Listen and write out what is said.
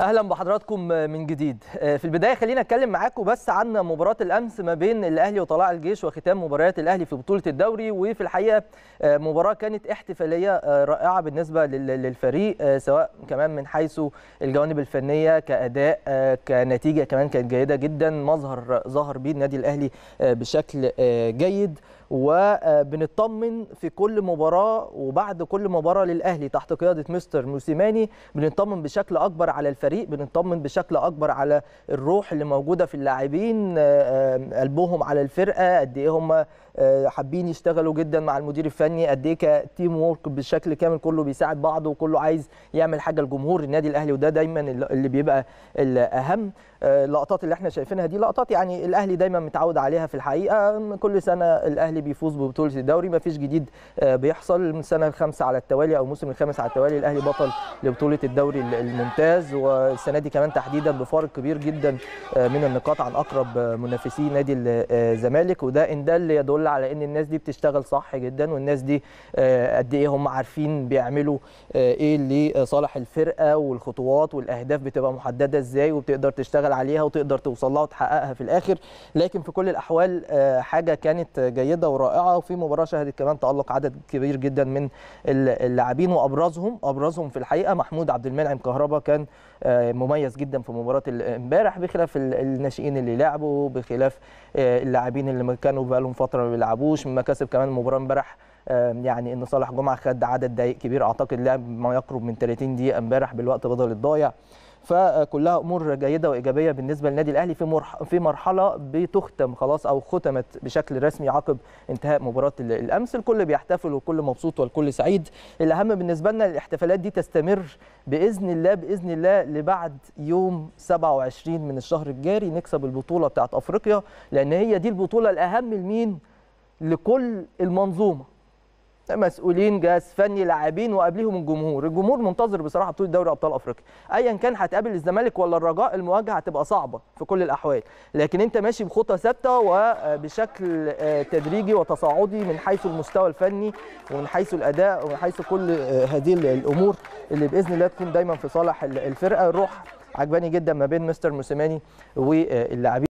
اهلا بحضراتكم من جديد آه، في البدايه خلينا اتكلم معاكم بس عن مباراه الامس ما بين الاهلي وطلائع الجيش وختام مباريات الاهلي في بطوله الدوري وفي الحقيقه آه، مباراه كانت احتفاليه آه، رائعه بالنسبه للفريق سواء كمان من حيث الجوانب الفنيه كاداء كنتيجه كمان كانت جيده جدا مظهر ظهر بيه النادي الاهلي بشكل جيد وبنطمن في كل مباراه وبعد كل مباراه للاهلي تحت قياده مستر موسيماني بنطمن بشكل اكبر على الفريق بنطمن بشكل اكبر على الروح اللي موجوده في اللاعبين قلبهم على الفرقه قد ايه هم آه، حابين يشتغلوا جدا مع المدير الفني قد ايه كتيم وورك بشكل كامل كله بيساعد بعضه وكله عايز يعمل حاجه لجمهور النادي الاهلي وده دايما اللي بيبقى الاهم آه، اللقطات اللي احنا شايفينها دي لقطات يعني الاهلي دايما متعود عليها في الحقيقه كل سنه الاهلي الاهلي بيفوز ببطوله الدوري ما فيش جديد آه، بيحصل من السنه الخامسه على التوالي او الموسم الخامس على التوالي الاهلي بطل لبطوله الدوري الممتاز والسنه دي كمان تحديدا بفارق كبير جدا آه، من النقاط عن اقرب آه، منافسي نادي الزمالك وده ان ده اللي يدل على ان الناس دي بتشتغل صح جدا والناس دي قد ايه هم عارفين بيعملوا ايه لصالح الفرقه والخطوات والاهداف بتبقى محدده ازاي وبتقدر تشتغل عليها وتقدر توصل لها وتحققها في الاخر لكن في كل الاحوال حاجه كانت جيده ورائعه وفي مباراه شهدت كمان تالق عدد كبير جدا من اللاعبين وابرزهم ابرزهم في الحقيقه محمود عبد المنعم كهربا كان آه، مميز جدا في مباراه امبارح بخلاف الناشئين اللي لعبوا بخلاف آه، اللاعبين اللي كانوا بقالهم فتره ما بيلعبوش مكاسب كمان المباراه امبارح آه، يعني ان صالح جمعه خد عدد دقائق كبير اعتقد لعب ما يقرب من 30 دقيقه امبارح بالوقت بدل الضايع فكلها امور جيده وايجابيه بالنسبه للنادي الاهلي في مرح في مرحله بتختم خلاص او ختمت بشكل رسمي عقب انتهاء مباراه الامس الكل بيحتفل والكل مبسوط والكل سعيد الاهم بالنسبه لنا الاحتفالات دي تستمر باذن الله باذن الله لبعد يوم 27 من الشهر الجاري نكسب البطوله بتاعت افريقيا لان هي دي البطوله الاهم لمين لكل المنظومه مسؤولين جهاز فني لاعبين وقبلهم الجمهور الجمهور منتظر بصراحه بطوله دوري ابطال افريقيا ايا كان هتقابل الزمالك ولا الرجاء المواجهه هتبقى صعبه في كل الاحوال لكن انت ماشي بخطه ثابته وبشكل آه، تدريجي وتصاعدي من حيث المستوى الفني ومن حيث الاداء ومن حيث كل آه، هذه الامور اللي باذن الله تكون دايما في صالح الفرقه الروح عجباني جدا ما بين مستر موسيماني واللاعبين